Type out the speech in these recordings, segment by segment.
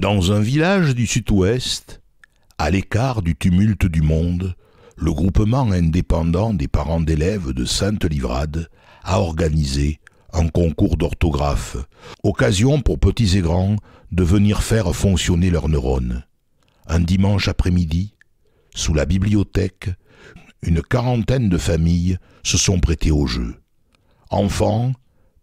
Dans un village du sud-ouest, à l'écart du tumulte du monde, le groupement indépendant des parents d'élèves de Sainte-Livrade a organisé un concours d'orthographe, occasion pour petits et grands de venir faire fonctionner leurs neurones. Un dimanche après-midi, sous la bibliothèque, une quarantaine de familles se sont prêtées au jeu. Enfants,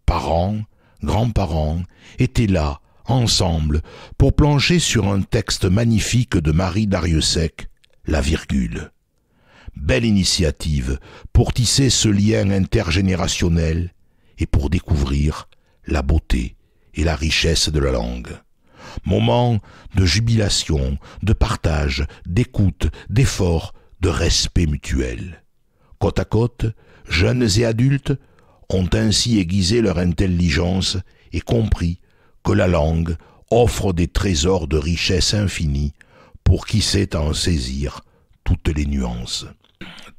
parents, grands-parents étaient là ensemble, pour plancher sur un texte magnifique de Marie Dariussec, La Virgule. Belle initiative pour tisser ce lien intergénérationnel et pour découvrir la beauté et la richesse de la langue. Moment de jubilation, de partage, d'écoute, d'effort, de respect mutuel. Côte à côte, jeunes et adultes ont ainsi aiguisé leur intelligence et compris la langue offre des trésors de richesse infinie pour qui sait en saisir toutes les nuances.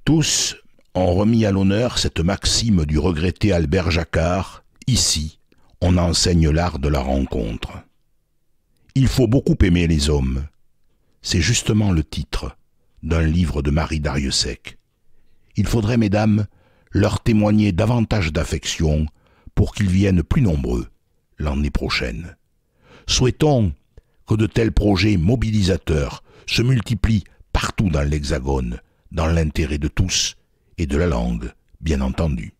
Tous ont remis à l'honneur cette maxime du regretté Albert Jacquard, ici, on enseigne l'art de la rencontre. Il faut beaucoup aimer les hommes. C'est justement le titre d'un livre de Marie Dariussec. Il faudrait, mesdames, leur témoigner davantage d'affection pour qu'ils viennent plus nombreux l'année prochaine. Souhaitons que de tels projets mobilisateurs se multiplient partout dans l'Hexagone, dans l'intérêt de tous et de la langue, bien entendu.